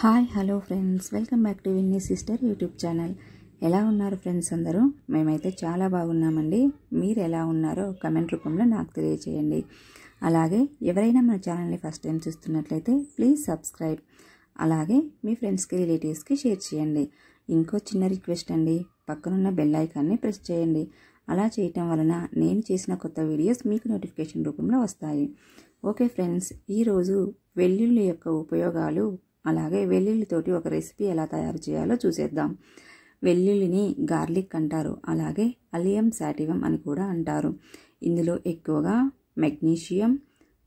hi hello friends welcome back to Vinny sister YouTube channel ఎలా ఉన్నారు friends అందరూ మేమైతే చాలా బాగున్నామండి మీరు ఎలా ఉన్నారో కమెంట్ రూపంలో నాకు తెలియచేయండి అలాగే ఎవరైనా మన ఛానల్ని ఫస్ట్ టైం చూస్తున్నట్లయితే ప్లీజ్ సబ్స్క్రైబ్ అలాగే మీ ఫ్రెండ్స్కి రిలేటివ్స్కి షేర్ చేయండి ఇంకో చిన్న రిక్వెస్ట్ అండి పక్కనున్న బెల్ ఐకాన్ని ప్రెస్ చేయండి అలా చేయటం వలన నేను చేసిన కొత్త వీడియోస్ మీకు నోటిఫికేషన్ రూపంలో వస్తాయి ఓకే ఫ్రెండ్స్ ఈరోజు వెల్లుల్లి యొక్క ఉపయోగాలు అలాగే వెల్లుల్లితోటి ఒక రెసిపీ ఎలా తయారు చేయాలో చూసేద్దాం వెల్లుల్లిని గార్లిక్ అంటారు అలాగే అలియం శాటివం అని కూడా అంటారు ఇందులో ఎక్కువగా magnesium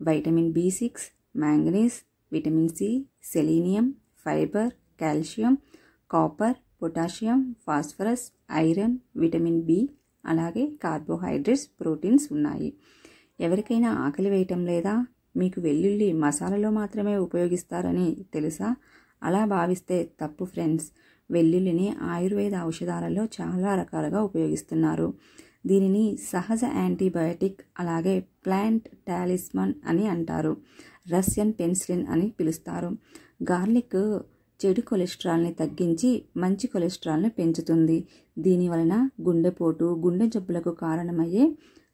vitamin B six manganese vitamin C selenium fibre calcium copper potassium phosphorus iron vitamin B అలాగే కార్బోహైడ్రేట్స్ ప్రోటీన్స్ ఉన్నాయి ఎవరికైనా ఆకలి వేయటం లేదా మీకు వెల్లుల్లి మసాలాలో మాత్రమే ఉపయోగిస్తారని తెలుసా అలా భావిస్తే తప్పు ఫ్రెండ్స్ వెల్లుల్లిని ఆయుర్వేద ఔషధాలలో చాలా రకాలుగా ఉపయోగిస్తున్నారు దీనిని సహజ యాంటీబయాటిక్ అలాగే ప్లాంట్ టాలిస్మన్ అని అంటారు రష్యన్ పెన్సిలిన్ అని పిలుస్తారు గార్లిక్ చెడు కొలెస్ట్రాల్ని తగ్గించి మంచి కొలెస్ట్రాల్ని పెంచుతుంది దీనివలన గుండెపోటు గుండె జబ్బులకు కారణమయ్యే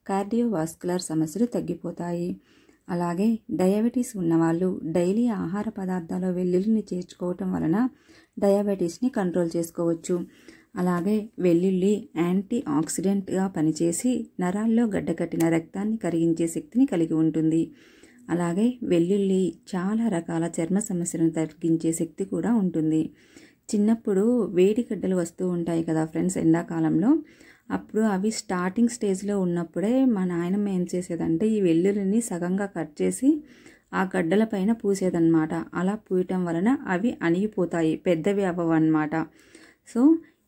కార్డియోవాస్కులర్ సమస్యలు తగ్గిపోతాయి అలాగే డయాబెటీస్ ఉన్నవాళ్ళు డైలీ ఆహార పదార్థాల్లో వెల్లుల్లిని చేర్చుకోవటం వలన డయాబెటీస్ని కంట్రోల్ చేసుకోవచ్చు అలాగే వెల్లుల్లి యాంటీ ఆక్సిడెంట్గా పనిచేసి నరాల్లో గడ్డకట్టిన రక్తాన్ని కరిగించే శక్తిని కలిగి ఉంటుంది అలాగే వెల్లుల్లి చాలా రకాల చర్మ సమస్యలను తగ్గించే శక్తి కూడా ఉంటుంది చిన్నప్పుడు వేడి గడ్డలు వస్తూ ఉంటాయి కదా ఫ్రెండ్స్ ఎండాకాలంలో అప్పుడు అవి స్టార్టింగ్ స్టేజ్లో ఉన్నప్పుడే మా నాయనమ్మ ఏం చేసేదంటే ఈ వెల్లుల్లిని సగంగా కట్ చేసి ఆ గడ్డల పైన పూసేదన్నమాట అలా పూయటం వలన అవి అణిగిపోతాయి పెద్దవి అవ్వవన్నమాట సో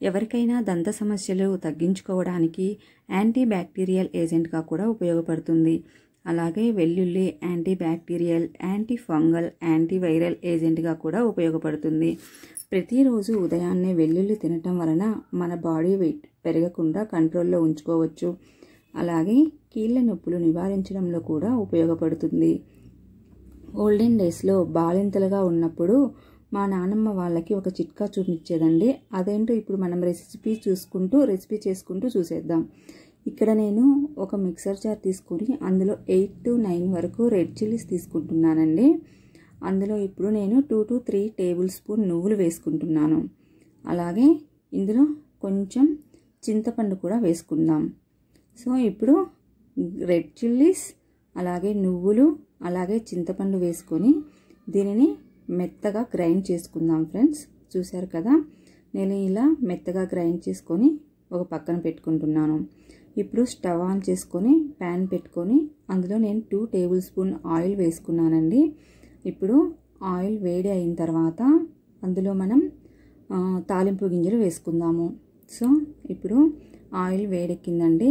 ఎవరికైనా దంత సమస్యలు తగ్గించుకోవడానికి యాంటీ బ్యాక్టీరియల్ ఏజెంట్గా కూడా ఉపయోగపడుతుంది అలాగే వెల్లుల్లి anti bacterial anti fungal antiviral ఏజెంట్గా కూడా ఉపయోగపడుతుంది ప్రతిరోజు ఉదయాన్నే వెల్లుల్లి తినటం వలన మన బాడీ వెయిట్ పెరగకుండా కంట్రోల్లో ఉంచుకోవచ్చు అలాగే కీళ్ళ నొప్పులు నివారించడంలో కూడా ఉపయోగపడుతుంది ఓల్డెన్ డేస్లో బాలింతలుగా ఉన్నప్పుడు మా నానమ్మ వాళ్ళకి ఒక చిట్కా చూపించేదండి అదేంటో ఇప్పుడు మనం రెసిపీ చూసుకుంటూ రెసిపీ చేసుకుంటూ చూసేద్దాం ఇక్కడ నేను ఒక మిక్సర్ జార్ తీసుకొని అందులో ఎయిట్ టు నైన్ వరకు రెడ్ చిల్లీస్ తీసుకుంటున్నానండి అందులో ఇప్పుడు నేను two to three tablespoon నువ్వులు వేసుకుంటున్నాను అలాగే ఇందులో కొంచెం చింతపండు కూడా వేసుకుందాం సో ఇప్పుడు రెడ్ చిల్లీస్ అలాగే నువ్వులు అలాగే చింతపండు వేసుకొని దీనిని మెత్తగా గ్రైండ్ చేసుకుందాం ఫ్రెండ్స్ చూశారు కదా నేను ఇలా మెత్తగా గ్రైండ్ చేసుకొని ఒక పక్కన పెట్టుకుంటున్నాను ఇప్పుడు స్టవ్ ఆన్ చేసుకొని ప్యాన్ పెట్టుకొని అందులో నేను టూ టేబుల్ స్పూన్ ఆయిల్ వేసుకున్నానండి ఇప్పుడు ఆయిల్ వేడి అయిన తర్వాత అందులో మనం తాలింపు గింజలు వేసుకుందాము సో ఇప్పుడు ఆయిల్ వేడెక్కిందండి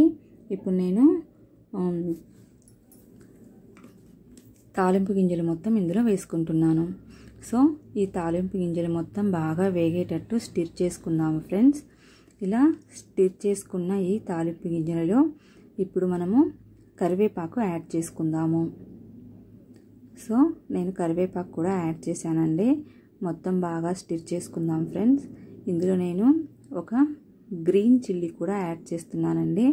ఇప్పుడు నేను తాలింపు గింజలు మొత్తం ఇందులో వేసుకుంటున్నాను సో ఈ తాలింపు గింజలు మొత్తం బాగా వేగేటట్టు స్టిర్ చేసుకుందాము ఫ్రెండ్స్ ఇలా స్టిచ్ చేసుకున్న ఈ తాలింపు గింజలలో ఇప్పుడు మనము కరివేపాకు యాడ్ చేసుకుందాము సో నేను కరివేపాకు కూడా యాడ్ చేశానండి మొత్తం బాగా స్టిచ్ చేసుకుందాం ఫ్రెండ్స్ ఇందులో నేను ఒక గ్రీన్ చిల్లీ కూడా యాడ్ చేస్తున్నానండి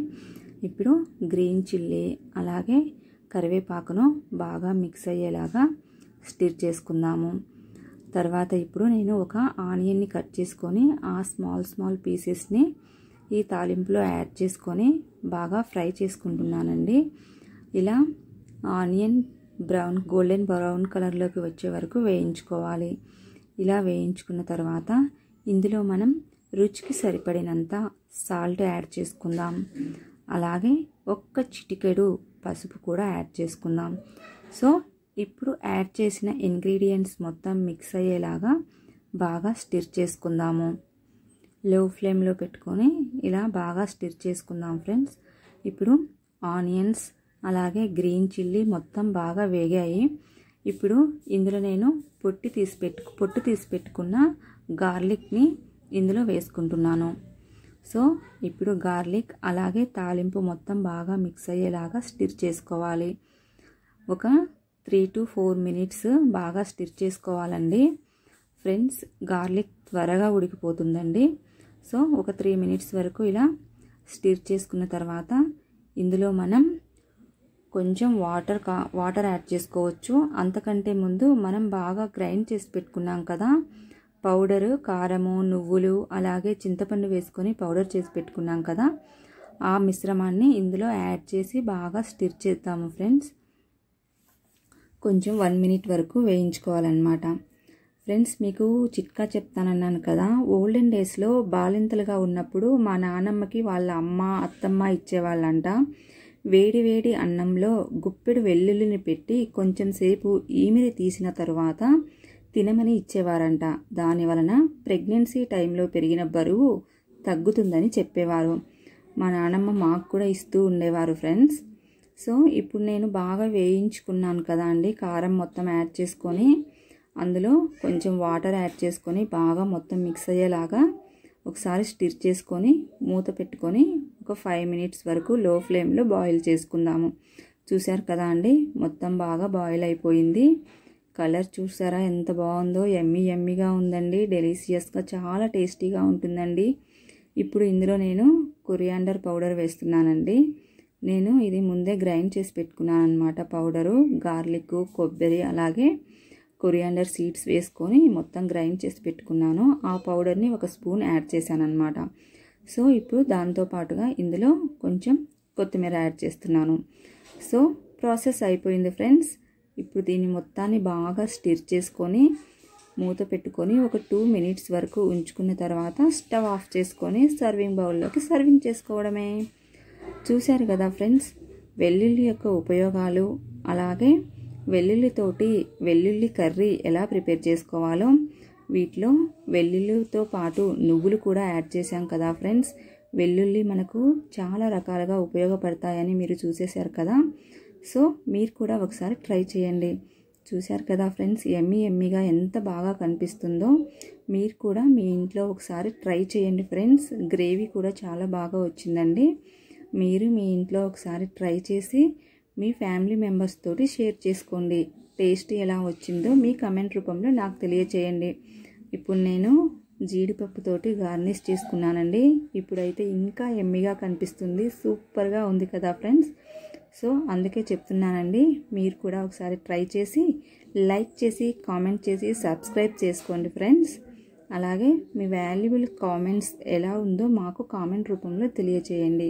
ఇప్పుడు గ్రీన్ చిల్లీ అలాగే కరివేపాకును బాగా మిక్స్ అయ్యేలాగా స్టిర్ చేసుకుందాము తర్వాత ఇప్పుడు నేను ఒక ఆనియన్ని కట్ చేసుకొని ఆ స్మాల్ స్మాల్ పీసెస్ని ఈ తాలింపులో యాడ్ చేసుకొని బాగా ఫ్రై చేసుకుంటున్నానండి ఇలా ఆనియన్ బ్రౌన్ గోల్డెన్ బ్రౌన్ కలర్లోకి వచ్చే వరకు వేయించుకోవాలి ఇలా వేయించుకున్న తర్వాత ఇందులో మనం రుచికి సరిపడినంత సాల్ట్ యాడ్ చేసుకుందాం అలాగే ఒక్క చిటికెడు పసుపు కూడా యాడ్ చేసుకుందాం సో ఇప్పుడు యాడ్ చేసిన ఇంగ్రీడియంట్స్ మొత్తం మిక్స్ అయ్యేలాగా బాగా స్టిర్ చేసుకుందాము లో ఫ్లేమ్లో పెట్టుకొని ఇలా బాగా స్టిర్ చేసుకుందాం ఫ్రెండ్స్ ఇప్పుడు ఆనియన్స్ అలాగే గ్రీన్ చిల్లీ మొత్తం బాగా వేగాయి ఇప్పుడు ఇందులో నేను పొట్టి తీసి పెట్టు పొట్టు తీసి పెట్టుకున్న గార్లిక్ని ఇందులో వేసుకుంటున్నాను సో ఇప్పుడు గార్లిక్ అలాగే తాలింపు మొత్తం బాగా మిక్స్ అయ్యేలాగా స్టిర్ చేసుకోవాలి ఒక త్రీ టు ఫోర్ మినిట్స్ బాగా స్టిర్ చేసుకోవాలండి ఫ్రెండ్స్ గార్లిక్ త్వరగా ఉడికిపోతుందండి సో ఒక త్రీ మినిట్స్ వరకు ఇలా స్టిర్ చేసుకున్న తర్వాత ఇందులో మనం కొంచెం వాటర్ కా వాటర్ యాడ్ చేసుకోవచ్చు అంతకంటే ముందు మనం బాగా గ్రైండ్ చేసి పెట్టుకున్నాం కదా పౌడరు కారము నువ్వులు అలాగే చింతపండు వేసుకొని పౌడర్ చేసి పెట్టుకున్నాం కదా ఆ మిశ్రమాన్ని ఇందులో యాడ్ చేసి బాగా స్టిర్ చేద్దాము ఫ్రెండ్స్ కొంచెం వన్ మినిట్ వరకు వేయించుకోవాలన్నమాట ఫ్రెండ్స్ మీకు చిట్కా చెప్తానన్నాను కదా ఓల్డెన్ డేస్లో బాలింతలుగా ఉన్నప్పుడు మా నానమ్మకి వాళ్ళ అమ్మ అత్తమ్మ ఇచ్చేవాళ్ళంట వేడి వేడి అన్నంలో గుప్పెడు వెల్లుల్లిని పెట్టి కొంచెం సేపు ఈమిరి తీసిన తరువాత తినమని ఇచ్చేవారంట దాని వలన ప్రెగ్నెన్సీ టైంలో పెరిగిన బరువు తగ్గుతుందని చెప్పేవారు మా నానమ్మ మాకు కూడా ఇస్తూ ఉండేవారు ఫ్రెండ్స్ సో ఇప్పుడు నేను బాగా వేయించుకున్నాను కదా అండి కారం మొత్తం యాడ్ చేసుకొని అందులో కొంచెం వాటర్ యాడ్ చేసుకొని బాగా మొత్తం మిక్స్ అయ్యేలాగా ఒకసారి స్టిర్ చేసుకొని మూత పెట్టుకొని ఒక ఫైవ్ మినిట్స్ వరకు లో ఫ్లేమ్లో బాయిల్ చేసుకుందాము చూశారు కదా అండి మొత్తం బాగా బాయిల్ అయిపోయింది కలర్ చూసారా ఎంత బాగుందో ఎమ్మి ఎమ్మిగా ఉందండి డెలీషియస్గా చాలా టేస్టీగా ఉంటుందండి ఇప్పుడు ఇందులో నేను కొరియాండర్ పౌడర్ వేస్తున్నానండి నేను ఇది ముందే గ్రైండ్ చేసి పెట్టుకున్నాను అనమాట పౌడరు గార్లిక్ కొబ్బరి అలాగే కొరియాండర్ సీడ్స్ వేసుకొని మొత్తం గ్రైండ్ చేసి పెట్టుకున్నాను ఆ పౌడర్ని ఒక స్పూన్ యాడ్ చేశాను అనమాట సో ఇప్పుడు దాంతోపాటుగా ఇందులో కొంచెం కొత్తిమీర యాడ్ చేస్తున్నాను సో ప్రాసెస్ అయిపోయింది ఫ్రెండ్స్ ఇప్పుడు దీన్ని మొత్తాన్ని బాగా స్టిర్ చేసుకొని మూత పెట్టుకొని ఒక టూ మినిట్స్ వరకు ఉంచుకున్న తర్వాత స్టవ్ ఆఫ్ చేసుకొని సర్వింగ్ బౌల్లోకి సర్వింగ్ చేసుకోవడమే చూశారు కదా ఫ్రెండ్స్ వెల్లుల్లి యొక్క ఉపయోగాలు అలాగే వెల్లుల్లితోటి వెల్లుల్లి కర్రీ ఎలా ప్రిపేర్ చేసుకోవాలో వీటిలో వెల్లుల్లితో పాటు నువ్వులు కూడా యాడ్ చేశాం కదా ఫ్రెండ్స్ వెల్లుల్లి మనకు చాలా రకాలుగా ఉపయోగపడతాయని మీరు చూసేశారు కదా సో మీరు కూడా ఒకసారి ట్రై చేయండి చూశారు కదా ఫ్రెండ్స్ ఎమ్మి ఎమ్మిగా ఎంత బాగా కనిపిస్తుందో మీరు కూడా మీ ఇంట్లో ఒకసారి ట్రై చేయండి ఫ్రెండ్స్ గ్రేవీ కూడా చాలా బాగా వచ్చిందండి మీరు మీ ఇంట్లో ఒకసారి ట్రై చేసి మీ ఫ్యామిలీ మెంబర్స్ తోటి షేర్ చేసుకోండి టేస్ట్ ఎలా వచ్చిందో మీ కమెంట్ రూపంలో నాకు తెలియచేయండి ఇప్పుడు నేను జీడిపప్పుతోటి గార్నిష్ చేసుకున్నానండి ఇప్పుడైతే ఇంకా ఎమ్మిగా కనిపిస్తుంది సూపర్గా ఉంది కదా ఫ్రెండ్స్ సో అందుకే చెప్తున్నానండి మీరు కూడా ఒకసారి ట్రై చేసి లైక్ చేసి కామెంట్ చేసి సబ్స్క్రైబ్ చేసుకోండి ఫ్రెండ్స్ అలాగే మీ వాల్యుబుల్ కామెంట్స్ ఎలా ఉందో మాకు కామెంట్ రూపంలో తెలియచేయండి